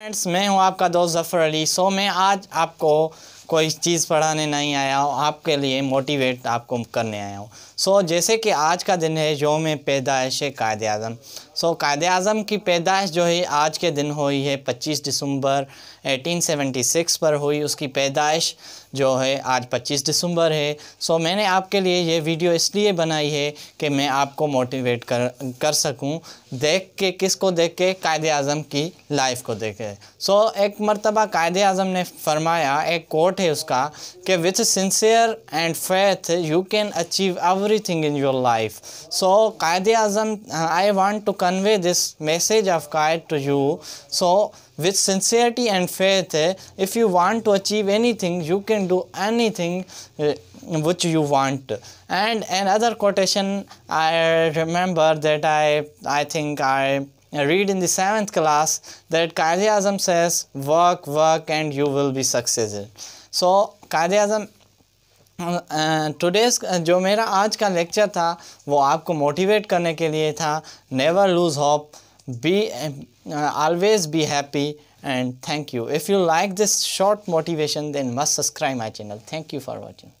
Friends मैं हूं आपका दोस्त जफर अली सो मैं आज आपको कोई चीज़ पढ़ाने नहीं आया हूँ आपके लिए मोटिवेट आपको करने आया हूँ सो so, जैसे कि आज का दिन है योम पैदाइश कायद अज़म सो कायद अज़म की पैदाइश जो है आज के दिन हुई है 25 दिसंबर 1876 पर हुई उसकी पैदाइश जो है आज 25 दिसंबर है सो so, मैंने आपके लिए ये वीडियो इसलिए बनाई है कि मैं आपको मोटिवेट कर कर सकूँ देख के किस को देख के कायद अज़म की लाइफ को देखे सो so, एक मरतबा कायद अज़म ने फरमाया एक कोट कोट है उसका कि with sincere and faith you can achieve life. So, in your life so Quaid convey I message to convey this message of Quaid to you so with sincerity and faith if you want to achieve anything you can do anything uh, which you want and another quotation i remember that i i think i I read in the seventh class that Qazi Azam says work, work and you will be successful. So Qazi Azam today's uh, जो मेरा आज का lecture था वो आपको motivate करने के लिए था never lose hope be always be happy and thank you if you like this short motivation then must subscribe my channel thank you for watching